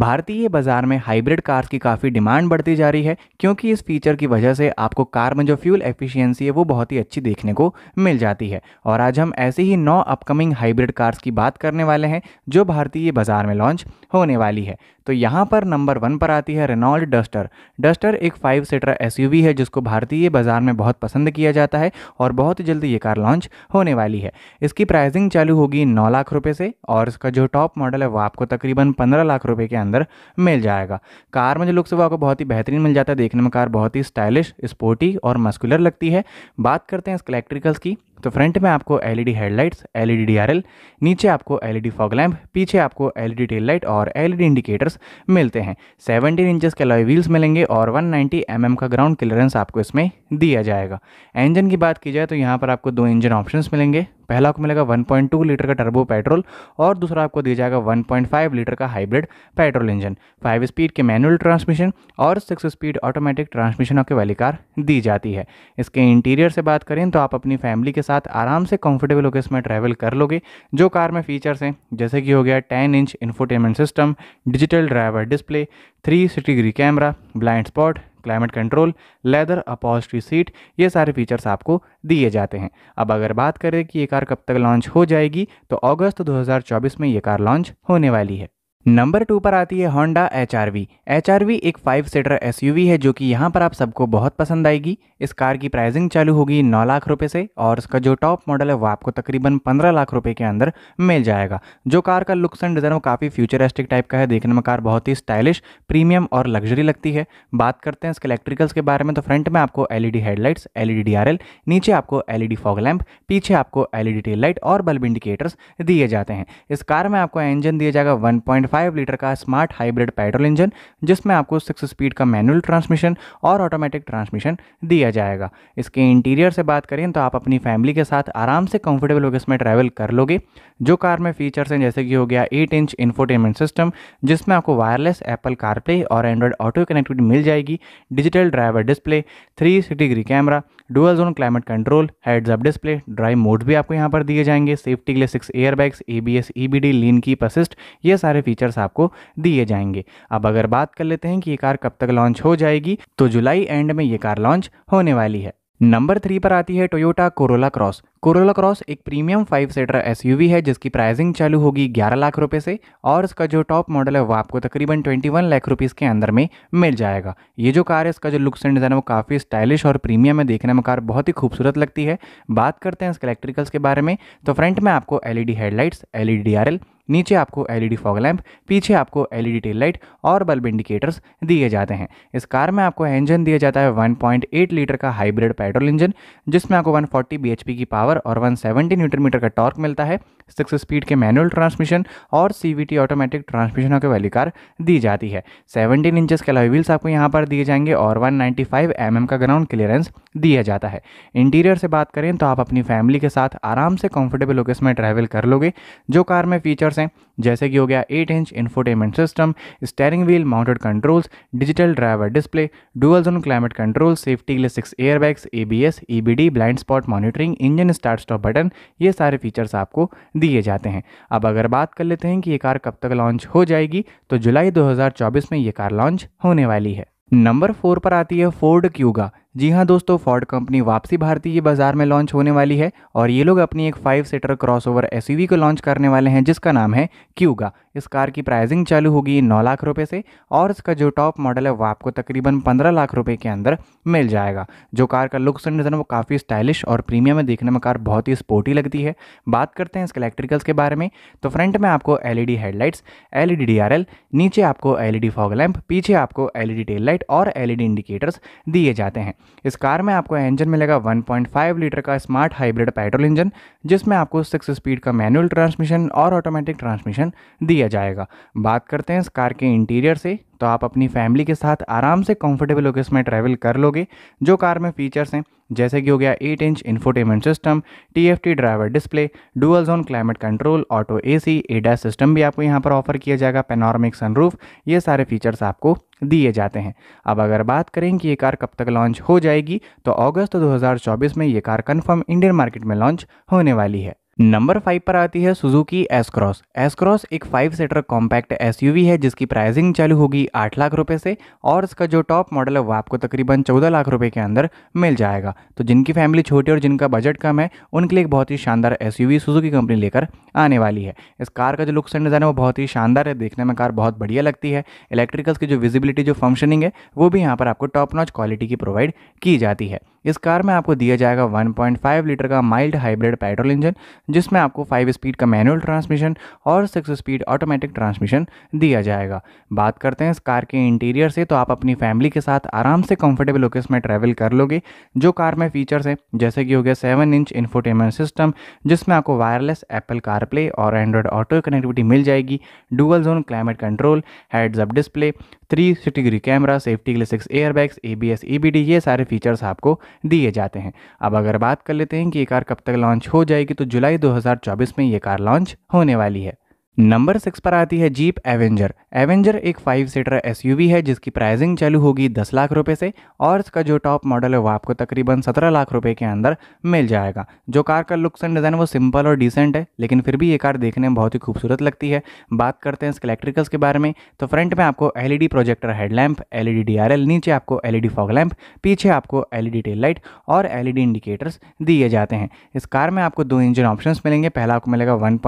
भारतीय बाजार में हाइब्रिड कार्स की काफ़ी डिमांड बढ़ती जा रही है क्योंकि इस फीचर की वजह से आपको कार में जो फ्यूल एफिशिएंसी है वो बहुत ही अच्छी देखने को मिल जाती है और आज हम ऐसे ही नौ अपकमिंग हाइब्रिड कार्स की बात करने वाले हैं जो भारतीय बाजार में लॉन्च होने वाली है तो यहाँ पर नंबर वन पर आती है रेनॉल्ड डस्टर डस्टर एक फाइव सीटर एस है जिसको भारतीय बाजार में बहुत पसंद किया जाता है और बहुत जल्दी ये कार लॉन्च होने वाली है इसकी प्राइसिंग चालू होगी नौ लाख रुपये से और इसका जो टॉप मॉडल है वो आपको तकरीबन पंद्रह लाख रुपये के अंदर मिल जाएगा कार में जो लुक से वो आपको बहुत ही बेहतरीन मिल जाता है देखने में कार बहुत ही स्टाइलिश स्पोर्टी और मस्कुलर लगती है बात करते हैं इसके इलेक्ट्रिकल्स की तो फ्रंट में आपको एलईडी हेडलाइट्स एलईडी डीआरएल नीचे आपको एलईडी फॉग लैम्प पीछे आपको एलईडी टेल लाइट और एलईडी इंडिकेटर्स मिलते हैं 17 इंचेस के लॉय व्हील्स मिलेंगे और 190 mm का ग्राउंड क्लियरेंस आपको इसमें दिया जाएगा इंजन की बात की जाए तो यहाँ पर आपको दो इंजन ऑप्शन मिलेंगे पहला आपको मिलेगा 1.2 लीटर का टर्बो पेट्रोल और दूसरा आपको दिया जाएगा 1.5 लीटर का hybrid petrol engine five speed के मैनुअल ट्रांसमिशन और सिक्स स्पीड ऑटोमेटिक ट्रांसमिशन आपके वाली कार दी जाती है इसके इंटीरियर से बात करें तो आप अपनी फैमिली के साथ आराम से कंफर्टेबल होकर इसमें ट्रैवल कर लोगे जो कार में फीचर्स हैं जैसे कि हो गया ten inch infotainment system digital driver display three sixty degree camera blind spot climate control leather upholstery seat ये सारे फीचर्स आपको दिए जाते हैं अब अगर बात करें कि ये कार कब तक लॉन्च हो जाएगी तो अगस्त 2024 में ये कार लॉन्च होने वाली है नंबर टू पर आती है Honda H R V H R V एक five seater S U V है जो कि यहाँ पर आप सबको बहुत पसंद आएगी इस कार की प्राइसिंग चालू होगी नौ लाख रुपए से और इसका जो टॉप मॉडल है वो आपको तकरीबन पंद्रह लाख रुपए के अंदर मिल जाएगा जो कार का लुक्स एंड डिज़ाइन वो काफ़ी फ्यूचरिस्टिक टाइप का है देखने में कार बहुत ही स्टाइलिश प्रीमियम और लग्जरी लगती है बात करते हैं इसके इलेक्ट्रिकल्स के बारे में तो फ्रंट में आपको L E D headlights L E D D R L नीचे आपको L E D fog lamp पीछे आपको L E D tail light और बल्ब इंडिकेटर्स दिए जाते हैं इस कार में आपको इंजन दिया जाएगा वन पॉइंट 1.5 लीटर का स्मार्ट हाइब्रिड पेट्रोल इंजन जिसमें आपको सिक्स स्पीड का मैनुअल ट्रांसमिशन और ऑटोमेटिक ट्रांसमिशन दिया जाएगा इसके इंटीरियर से बात करें तो आप अपनी फैमिली के साथ आराम से कंफर्टेबल होकर इसमें ट्रैवल कर लोगे जो कार में फीचर्स हैं जैसे कि हो गया एट इंच इन्फोटेनमेंट सिस्टम जिसमें आपको वायरलेस एप्पल कारप्ले और एंड्रॉयड ऑटो कनेक्टिविटी मिल जाएगी digital driver display three degree camera dual zone climate control heads up display drive mode भी आपको यहाँ पर दिए जाएंगे सेफ्टी के लिए six air bags A B S E B D lane keep assist ये सारे फीचर फीचर्स आपको दिए जाएंगे अब अगर बात कर लेते हैं कि ये कार कब तक लॉन्च हो जाएगी तो जुलाई एंड में ये कार लॉन्च होने वाली है नंबर थ्री पर आती है Toyota Corolla Cross Corolla Cross एक प्रीमियम फाइव सीटर एसयूवी है जिसकी प्राइसिंग चालू होगी 11 लाख रुपए से और इसका जो टॉप मॉडल है वो आपको तकरीबन 21 लाख रुपीस के अंदर में मिल जाएगा ये जो कार है इसका जो लुक्स एंड डिज़ाइन है वो काफ़ी स्टाइलिश और प्रीमियम है देखने में कार बहुत ही खूबसूरत लगती है बात करते हैं इसके इलेक्ट्रिकल्स के बारे में तो फ्रंट में आपको एल हेडलाइट्स एल ई नीचे आपको एलईडी फॉग लैंप पीछे आपको एलईडी टेल लाइट और बल्ब इंडिकेटर्स दिए जाते हैं इस कार में आपको इंजन दिया जाता है 1.8 लीटर का हाइब्रिड पेट्रोल इंजन जिसमें आपको 140 bhp की पावर और 170 न्यूटन मीटर का टॉर्क मिलता है सिक्स स्पीड के मैनुअल ट्रांसमिशन और सी ऑटोमेटिक ट्रांसमिशनों के वाली कार दी जाती है सेवनटीन इंचज के अलॉय व्हील्स आपको यहाँ पर दिए जाएंगे और वन नाइन्टी mm का ग्राउंड क्लियरेंस दिया जाता है इंटीरियर से बात करें तो आप अपनी फैमिली के साथ आराम से कंफर्टेबल होकर इसमें ट्रैवल कर लोगे जो कार में फीचर्स हैं जैसे कि हो गया 8 inch infotainment system steering wheel mounted controls digital driver display dual zone climate control safety के लिए six air bags A B S blind spot monitoring engine start stop button ये सारे फीचर्स आपको दिए जाते हैं अब अगर बात कर लेते हैं कि ये कार कब तक लॉन्च हो जाएगी तो जुलाई दो में ये कार लॉन्च होने वाली है नंबर फोर पर आती है फोर्ड क्यूगा जी हाँ दोस्तों फोर्ड कंपनी वापसी भारतीय बाजार में लॉन्च होने वाली है और ये लोग अपनी एक फाइव सीटर क्रॉसओवर एसयूवी को लॉन्च करने वाले हैं जिसका नाम है क्यूगा इस कार की प्राइसिंग चालू होगी नौ लाख रुपए से और इसका जो टॉप मॉडल है वो आपको तकरीबन पंद्रह लाख रुपए के अंदर मिल जाएगा जो कार का लुक्स एंड डिज़ाइन वो काफ़ी स्टाइलिश और प्रीमियम में देखने में कार बहुत ही स्पोर्टी लगती है बात करते हैं इसके इलेक्ट्रिकल्स के बारे में तो फ्रंट में आपको एल हेडलाइट्स एल ई नीचे आपको एल ई फॉग लैम्प पीछे आपको एल ई टेल लाइट और एल इंडिकेटर्स e दिए जाते हैं इस कार में आपको इंजन मिलेगा 1.5 लीटर का स्मार्ट हाइब्रिड पेट्रोल इंजन जिसमें आपको सिक्स स्पीड का मैनुअल ट्रांसमिशन और ऑटोमेटिक ट्रांसमिशन दिया जाएगा बात करते हैं इस कार के इंटीरियर से तो आप अपनी फैमिली के साथ आराम से कंफर्टेबल होकर इसमें ट्रैवल कर लोगे जो कार में फीचर्स हैं जैसे कि हो गया 8 inch infotainment system TFT driver display dual zone climate control auto AC ADAS system भी आपको यहाँ पर ऑफर किया जाएगा पेनॉर्मिक सनरूफ ये सारे फीचर्स आपको दिए जाते हैं अब अगर बात करें कि ये कार कब तक लॉन्च हो जाएगी तो अगस्त 2024 में ये कार कंफर्म इंडियन मार्केट में लॉन्च होने वाली है नंबर फाइव पर आती है सुजुकी एसक्रॉस एसक्रॉस एक फाइव सीटर कॉम्पैक्ट एसयूवी है जिसकी प्राइसिंग चालू होगी आठ लाख रुपए से और इसका जो टॉप मॉडल है वो आपको तकरीबन चौदह लाख रुपए के अंदर मिल जाएगा तो जिनकी फैमिली छोटी और जिनका बजट कम है उनके लिए एक बहुत ही शानदार एस सुजुकी कंपनी लेकर आने वाली है इस कार का जो लुक्स एंड डिज़ाइन है वो बहुत ही शानदार है देखने में कार बहुत बढ़िया लगती है इलेक्ट्रिकल्स की जो विजिबिलिटी जो फंक्शनिंग है वो भी यहाँ पर आपको टॉप नॉच क्वालिटी की प्रोवाइड की जाती है इस कार में आपको दिया जाएगा 1.5 लीटर का माइल्ड हाइब्रिड पेट्रोल इंजन जिसमें आपको 5 स्पीड का मैनुअल ट्रांसमिशन और 6 स्पीड ऑटोमेटिक ट्रांसमिशन दिया जाएगा बात करते हैं इस कार के इंटीरियर से तो आप अपनी फैमिली के साथ आराम से कंफर्टेबल होकर इसमें ट्रैवल कर लोगे जो कार में फीचर्स हैं जैसे कि हो गया सेवन इंच इन्फोटेनमेंट सिस्टम जिसमें आपको वायरलेस एप्पल कारप्ले और एंड्रॉयड ऑटो कनेक्टिविटी मिल जाएगी dual zone climate control heads up display three sixty degree camera safety के लिए six air bags A B ये सारे फीचर्स आपको दिए जाते हैं अब अगर बात कर लेते हैं कि ये कार कब तक लॉन्च हो जाएगी तो जुलाई 2024 में ये कार लॉन्च होने वाली है नंबर सिक्स पर आती है जीप एवेंजर एवेंजर एक फाइव सीटर एसयूवी है जिसकी प्राइसिंग चालू होगी दस लाख रुपए से और इसका जो टॉप मॉडल है वो आपको तकरीबन सत्रह लाख रुपए के अंदर मिल जाएगा जो कार का लुक्स एंड डिज़ाइन वो सिंपल और डिसेंट है लेकिन फिर भी ये कार देखने में बहुत ही खूबसूरत लगती है बात करते हैं इसके इलेक्ट्रिकल्स के बारे में तो फ्रंट में आपको L projector headlamp L E नीचे आपको एल ई फॉग लैम्प पीछे आपको एल ई टेल लाइट और एल इंडिकेटर्स e दिए जाते हैं इस कार में आपको दो इंजन ऑप्शन मिलेंगे पहला आपको मिलेगा वन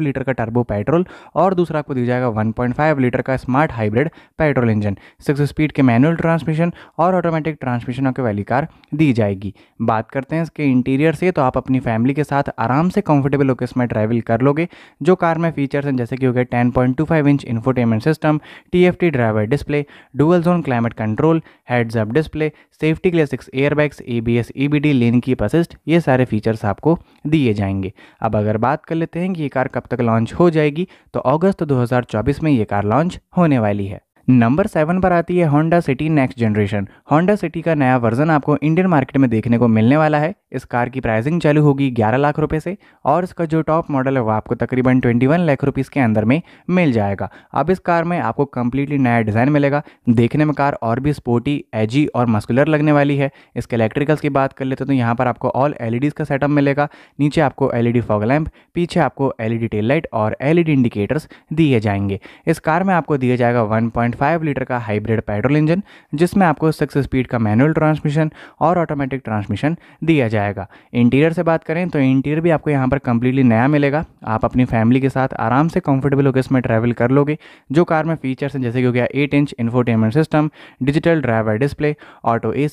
लीटर का टर्बो पेट्रोल पेट्रोल और दूसरा आपको दिया जाएगा 1.5 लीटर का smart hybrid petrol engine six speed के मैनुअल ट्रांसमिशन और ऑटोमेटिक ट्रांसमिशन आपके वाली कार दी जाएगी बात करते हैं इसके इंटीरियर से तो आप अपनी फैमिली के साथ आराम से कंफर्टेबल होकर इसमें ट्रैवल कर लोगे जो कार में फीचर्स हैं जैसे कि हो गए ten point two five inch infotainment system T driver display dual zone climate control heads up display safety के लिए six airbags A B S E B D lane keep assist ये सारे फीचर्स आपको दिए जाएंगे अब अगर बात कर लेते हैं कि ये कार कब तक लॉन्च हो जाएगी जाएगी तो अगस्त 2024 में ये कार लॉन्च होने वाली है नंबर सेवन पर आती है Honda City next generation Honda City का नया वर्जन आपको इंडियन मार्केट में देखने को मिलने वाला है इस कार की प्राइसिंग चालू होगी 11 लाख रुपए से और इसका जो टॉप मॉडल है वो आपको तकरीबन 21 लाख रुपीस के अंदर में मिल जाएगा अब इस कार में आपको कम्प्लीटली नया डिज़ाइन मिलेगा देखने में कार और भी स्पोर्टी एजी और मस्कुलर लगने वाली है इसके इलेक्ट्रिकल्स की बात कर लेते तो यहाँ पर आपको ऑल एल e का सेटअप मिलेगा नीचे आपको एल ई फॉग लैम्प पीछे आपको एल ई टेल लाइट और एल इंडिकेटर्स e दिए जाएंगे इस कार में आपको दिया जाएगा वन 1.5 लीटर का हाइब्रिड पेट्रोल इंजन जिसमें आपको सिक्स स्पीड का मैनुअल ट्रांसमिशन और ऑटोमेटिक ट्रांसमिशन दिया जाएगा इंटीरियर से बात करें तो इंटीरियर भी आपको यहाँ पर कंप्लीटली नया मिलेगा आप अपनी फैमिली के साथ आराम से कंफर्टेबल होकर इसमें ट्रैवल कर लोगे जो कार में फीचर्स हैं जैसे कि हो गया eight inch infotainment system digital driver display auto A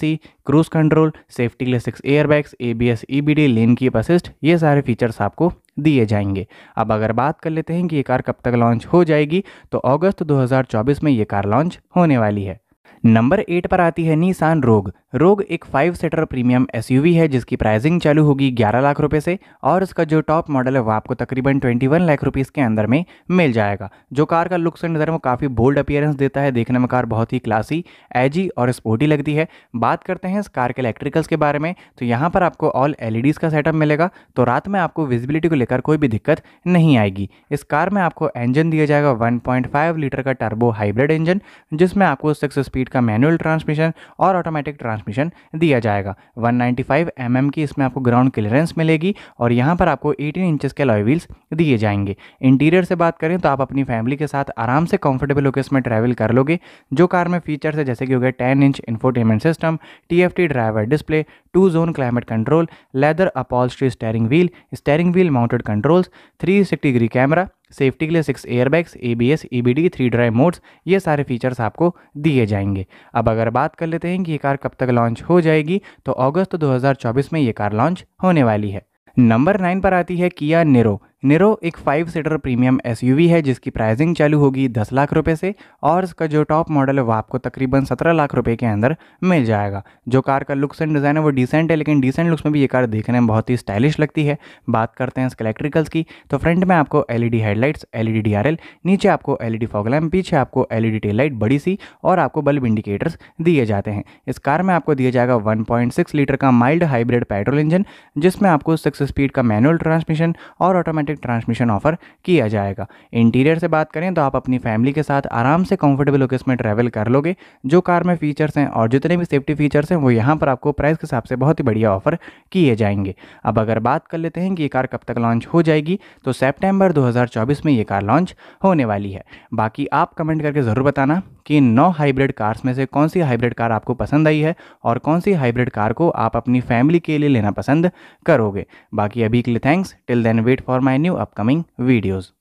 cruise control safety के लिए six airbags B D lane keep assist ये सारे फीचर्स आपको दिए जाएंगे अब अगर बात कर लेते हैं कि ये कार कब तक लॉन्च हो जाएगी तो अगस्त 2024 में ये कार लॉन्च होने वाली है नंबर एट पर आती है निशान रोग रोग एक फाइव सीटर प्रीमियम एसयूवी है जिसकी प्राइसिंग चालू होगी 11 लाख रुपए से और इसका जो टॉप मॉडल है वो आपको तकरीबन 21 लाख रुपीस के अंदर में मिल जाएगा जो कार का लुक्स एंड नजर वो काफ़ी बोल्ड अपियरेंस देता है देखने में कार बहुत ही क्लासी एजी और स्पोर्टी लगती है बात करते हैं इस कार के इलेक्ट्रिकल्स के बारे में तो यहाँ पर आपको ऑल एल e का सेटअप मिलेगा तो रात में आपको विजिबिलिटी को लेकर कोई भी दिक्कत नहीं आएगी इस कार में आपको इंजन दिया जाएगा वन लीटर का टर्बो हाइब्रिड इंजन जिसमें आपको सिक्स स्पीड का मैनुअल ट्रांसमिशन और ऑटोमेटिक ट्रांस ट्रांसमिशन दिया जाएगा 195 नाइन्टी mm की इसमें आपको ग्राउंड क्लियरेंस मिलेगी और यहाँ पर आपको 18 इंचेस के लॉय व्हील्स दिए जाएंगे इंटीरियर से बात करें तो आप अपनी फैमिली के साथ आराम से कंफर्टेबल होकर इसमें ट्रैवल कर लोगे जो कार में फीचर्स है जैसे कि हो गया ten inch infotainment system T driver display two zone climate control leather upholstery steering wheel steering wheel mounted controls three degree camera safety के लिए six air bags A B S E B D three drive modes ये सारे features आपको दिए जाएंगे अब अगर बात कर लेते हैं कि ये कार कब तक लॉन्च हो जाएगी तो अगस्त 2024 में ये कार लॉन्च होने वाली है नंबर नाइन पर आती है किया नेरो निरो एक फाइव सीटर प्रीमियम एसयूवी है जिसकी प्राइसिंग चालू होगी दस लाख रुपए से और इसका जो टॉप मॉडल है वो आपको तकरीबन सत्रह लाख रुपए के अंदर मिल जाएगा जो कार का लुक्स एंड डिज़ाइन है वो डिसेंट है लेकिन डिसेंट लुक्स में भी ये कार देखने में बहुत ही स्टाइलिश लगती है बात करते हैं इसके इलेक्ट्रिकल्स की तो फ्रंट में आपको एल हेडलाइट्स एल ई नीचे आपको एल ई फॉगलैम पीछे आपको एल ई टेल लाइट बड़ी सी और आपको बल्ब इंडिकेटर्स दिए जाते हैं इस कार में आपको दिया जाएगा वन लीटर का माइल्ड हाइब्रिड पेट्रोल इंजन जिसमें आपको सिक्स स्पीड का मैनुअल ट्रांसमिशन और ऑटोमेटिक ऑटोमेटिक ट्रांसमिशन ऑफर किया जाएगा इंटीरियर से बात करें तो आप अपनी फैमिली के साथ आराम से कंफर्टेबल होकर इसमें ट्रैवल कर लोगे जो कार में फीचर्स हैं और जितने भी सेफ्टी फीचर्स हैं वो यहाँ पर आपको प्राइस के हिसाब से बहुत ही बढ़िया ऑफर किए जाएंगे अब अगर बात कर लेते हैं कि ये कार कब तक लॉन्च हो जाएगी तो सेप्टेम्बर दो में ये कार लॉन्च होने वाली है बाकी आप कमेंट करके ज़रूर बताना कि नौ हाइब्रिड कार्स में से कौन सी हाइब्रिड कार आपको पसंद आई है और कौन सी हाइब्रिड कार को आप अपनी फैमिली के लिए लेना पसंद करोगे बाकी अभी के लिए thanks till then wait for my new upcoming videos.